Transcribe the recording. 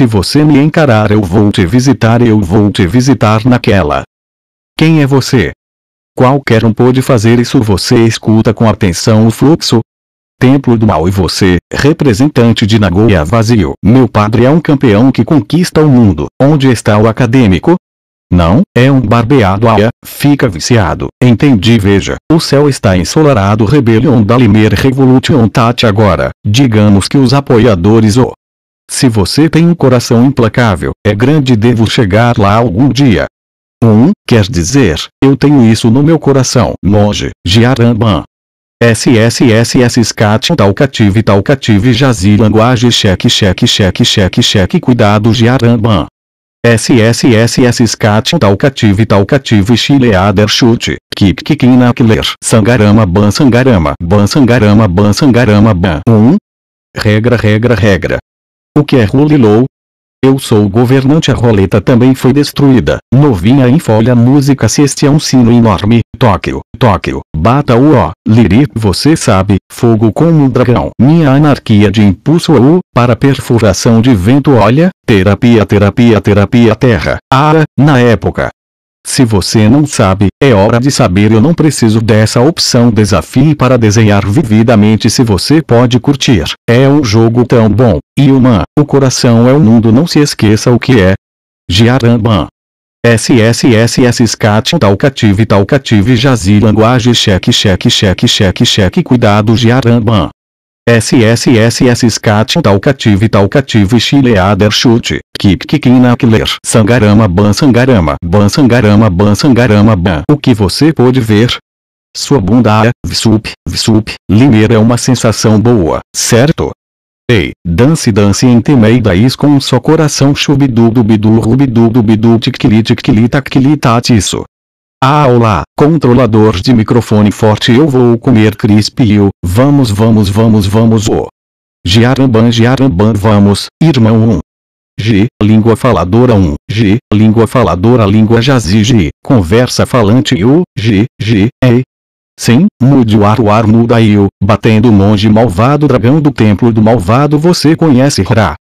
Se você me encarar, eu vou te visitar e eu vou te visitar naquela. Quem é você? Qualquer um pode fazer isso. Você escuta com atenção o fluxo. Templo do Mal e você, representante de Nagoya vazio. Meu padre é um campeão que conquista o mundo. Onde está o acadêmico? Não, é um barbeado aia, fica viciado. Entendi, veja. O céu está ensolarado. Rebellion da Revolution Tate agora. Digamos que os apoiadores o se você tem um coração implacável, é grande e devo chegar lá algum dia. 1. Um, quer dizer, eu tenho isso no meu coração. Longe, Jiaramban. SSSS Scat Talcative Talcative Jazi Language Cheque Cheque Cheque Cheque Cheque Cuidado Jiaramban. SSSS Scat Talcative Talcative Chileader Chute Kik Kikina Killer Sangarama Ban Sangarama Ban Sangarama Ban Sangarama Ban 1. Regra regra regra o que é Rulilou? Eu sou governante. A roleta também foi destruída. Novinha em folha música. Se este é um sino enorme, Tóquio, Tóquio, bata o ó, Liri, você sabe, fogo como um dragão. Minha anarquia de impulso U, para perfuração de vento. Olha, terapia, terapia, terapia, terra. Ara, ah, na época, se você não sabe, é hora de saber. Eu não preciso dessa opção. Desafie para desenhar vividamente se você pode curtir. É um jogo tão bom. E uma, o coração é o mundo. Não se esqueça o que é. Giaramban. SSSS Scat Talcative Talcative JAZI Language Cheque Cheque Cheque Cheque Cheque Cuidado Giaramban. SSSS Scat Talcative Talcative Chileader Chute, Kick Kikina Killer Sangarama Ban Sangarama Ban Sangarama Ban Sangarama Ban O que você pode ver? Sua bunda é, vsup, vsup, limeira é uma sensação boa, certo? Ei, dance dance entre meidaís com um só coração chubidu dubidu rubidu dubidu tiquili tiquili taquili tatiço. Ah olá, controlador de microfone forte eu vou comer crispio, vamos vamos vamos vamos o. Oh. Giaramban Giaramban vamos, irmão 1. Um. G, língua faladora 1, G, língua faladora língua G, conversa falante o. G, G, E. Sim, mude o ar o ar muda eu, batendo o monge malvado dragão do templo do malvado você conhece Ra.